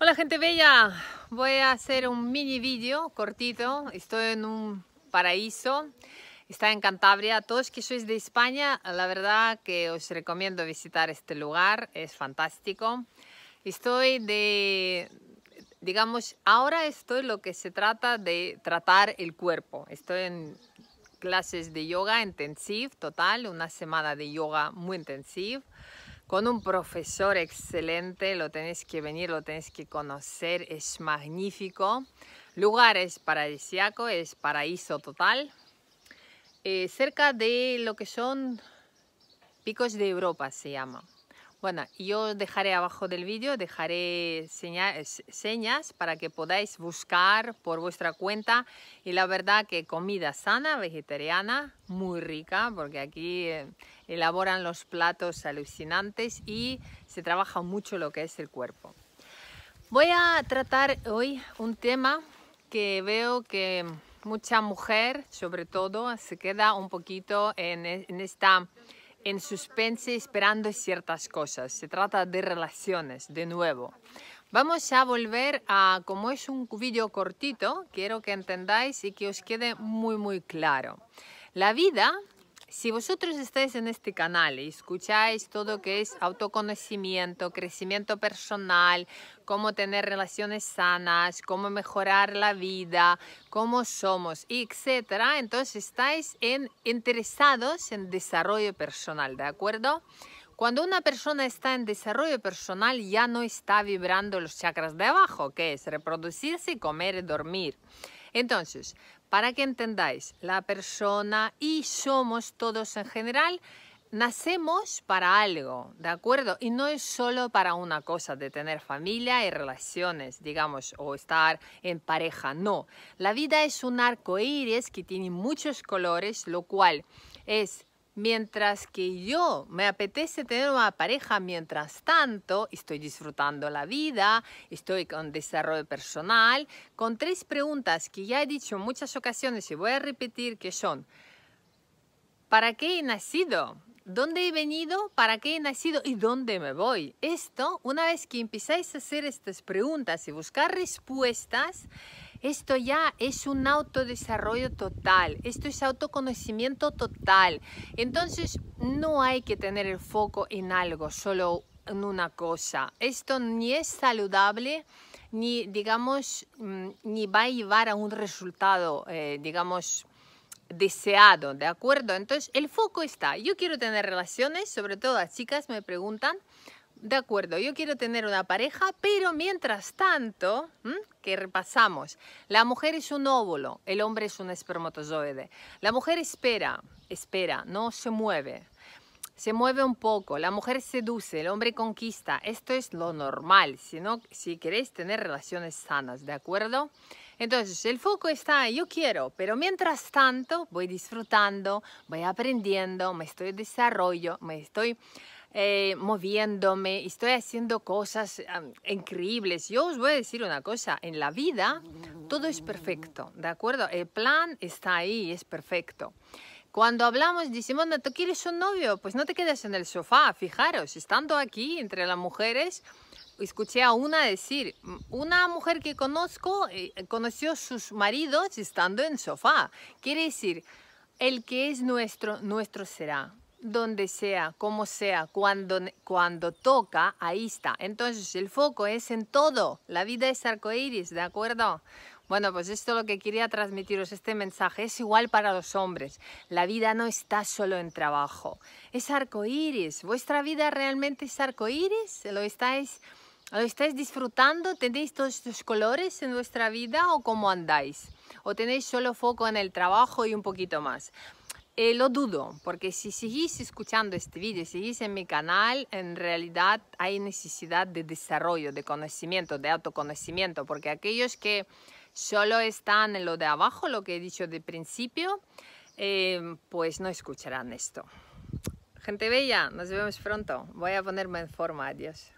Hola gente bella, voy a hacer un mini vídeo cortito, estoy en un paraíso, está en Cantabria, A todos que sois de España, la verdad que os recomiendo visitar este lugar, es fantástico. Estoy de, digamos, ahora estoy lo que se trata de tratar el cuerpo, estoy en clases de yoga intensiv total, una semana de yoga muy intensiva con un profesor excelente, lo tenéis que venir, lo tenéis que conocer, es magnífico. Lugar es paradisiaco, es paraíso total. Eh, cerca de lo que son Picos de Europa se llama. Bueno, yo dejaré abajo del vídeo, dejaré señas, para que podáis buscar por vuestra cuenta. Y la verdad que comida sana, vegetariana, muy rica, porque aquí eh, elaboran los platos alucinantes y se trabaja mucho lo que es el cuerpo. Voy a tratar hoy un tema que veo que mucha mujer, sobre todo, se queda un poquito en, e-, en esta en suspense esperando ciertas cosas. Se trata de relaciones, de nuevo. Vamos a volver a, como es un cubillo cortito, quiero que entendáis y que os quede muy, muy claro. La vida si vosotros estáis en este canal y escucháis todo lo que es autoconocimiento, crecimiento personal, cómo tener relaciones sanas, cómo mejorar la vida, cómo somos, etcétera, entonces estáis interesados en desarrollo personal, ¿de acuerdo? Cuando una persona está en desarrollo personal ya no está vibrando los chakras de abajo, que es reproducirse, comer y dormir. Entonces, para que entendáis, la persona y somos todos en general, nacemos para algo, ¿de acuerdo? Y no es solo para una cosa, de tener familia y relaciones, digamos, o estar en pareja, no. La vida es un arco iris que tiene muchos colores, lo cual es Mientras que yo me apetece tener una pareja, mientras tanto estoy disfrutando la vida, estoy con desarrollo personal, con tres preguntas que ya he dicho en muchas ocasiones y voy a repetir que son, ¿para qué he nacido? ¿Dónde he venido? ¿Para qué he nacido? ¿Y dónde me voy? Esto, una vez que empezáis a hacer estas preguntas y buscar respuestas, esto ya es un autodesarrollo total, esto es autoconocimiento total. Entonces no hay que tener el foco en algo, solo en una cosa. Esto ni es saludable, ni digamos, mm, ni va a llevar a un resultado, eh, digamos, deseado, ¿de acuerdo? Entonces el foco está, yo quiero tener relaciones, sobre todo las chicas me preguntan, de acuerdo, yo quiero tener una pareja, pero mientras tanto, que repasamos, la mujer es un óvulo, el hombre es un espermatozoide. La mujer espera, espera, no se mueve. Se mueve un poco, la mujer seduce, el hombre conquista. Esto es lo normal, si, no, si queréis tener relaciones sanas, ¿de acuerdo? Entonces, el foco está, yo quiero, pero mientras tanto voy disfrutando, voy aprendiendo, me estoy desarrollando, me estoy eh, moviéndome, estoy haciendo cosas increíbles. Yo os voy a decir una cosa, en la vida todo es perfecto, ¿de acuerdo? El plan está ahí, es perfecto. Cuando hablamos, decimos, no, ¿tú quieres un novio? Pues no te quedes en el sofá, fijaros, estando aquí entre las mujeres, escuché a una decir, una mujer que conozco eh, conoció sus maridos estando en sofá. Quiere decir, el que es nuestro, nuestro será donde sea, como sea, cuando, toca, ahí está. Entonces el foco es en todo. La vida es arcoíris, ¿de acuerdo? Bueno, pues esto es lo que quería transmitiros, este mensaje. Es igual para los hombres. La vida no está solo en trabajo. Es arcoíris. ¿Vuestra vida realmente es arcoíris? ¿Lo estáis, ¿Lo estáis disfrutando? ¿Tenéis todos estos colores en vuestra vida o cómo andáis? ¿O tenéis solo foco en el trabajo y un poquito más? Eh, lo dudo, porque si seguís escuchando este vídeo, seguís en mi canal, en realidad hay necesidad de desarrollo, de conocimiento, de autoconocimiento, porque aquellos que solo están en lo de abajo, lo que he dicho de principio, eh, pues no escucharán esto. Gente bella, nos vemos pronto. Voy a ponerme en forma, adiós.